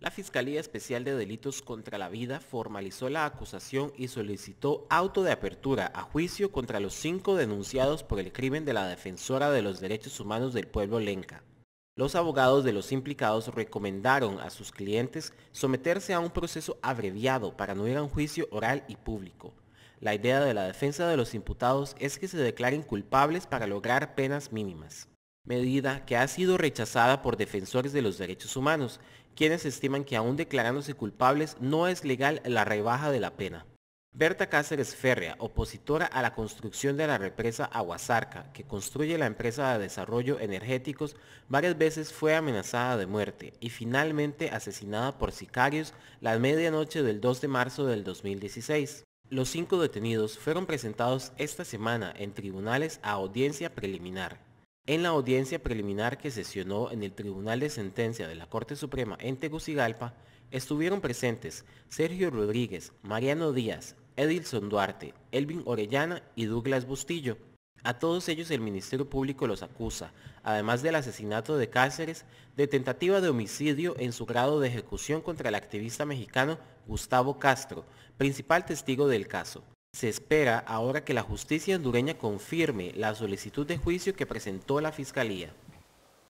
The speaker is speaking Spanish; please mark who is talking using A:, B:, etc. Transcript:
A: La Fiscalía Especial de Delitos contra la Vida formalizó la acusación y solicitó auto de apertura a juicio contra los cinco denunciados por el crimen de la defensora de los derechos humanos del pueblo lenca. Los abogados de los implicados recomendaron a sus clientes someterse a un proceso abreviado para no ir a un juicio oral y público. La idea de la defensa de los imputados es que se declaren culpables para lograr penas mínimas medida que ha sido rechazada por defensores de los derechos humanos, quienes estiman que aún declarándose culpables no es legal la rebaja de la pena. Berta Cáceres Férrea, opositora a la construcción de la represa Aguasarca, que construye la empresa de desarrollo energéticos, varias veces fue amenazada de muerte y finalmente asesinada por sicarios la medianoche del 2 de marzo del 2016. Los cinco detenidos fueron presentados esta semana en tribunales a audiencia preliminar. En la audiencia preliminar que sesionó en el Tribunal de Sentencia de la Corte Suprema en Tegucigalpa, estuvieron presentes Sergio Rodríguez, Mariano Díaz, Edilson Duarte, Elvin Orellana y Douglas Bustillo. A todos ellos el Ministerio Público los acusa, además del asesinato de Cáceres, de tentativa de homicidio en su grado de ejecución contra el activista mexicano Gustavo Castro, principal testigo del caso. Se espera ahora que la justicia hondureña confirme la solicitud de juicio que presentó la Fiscalía.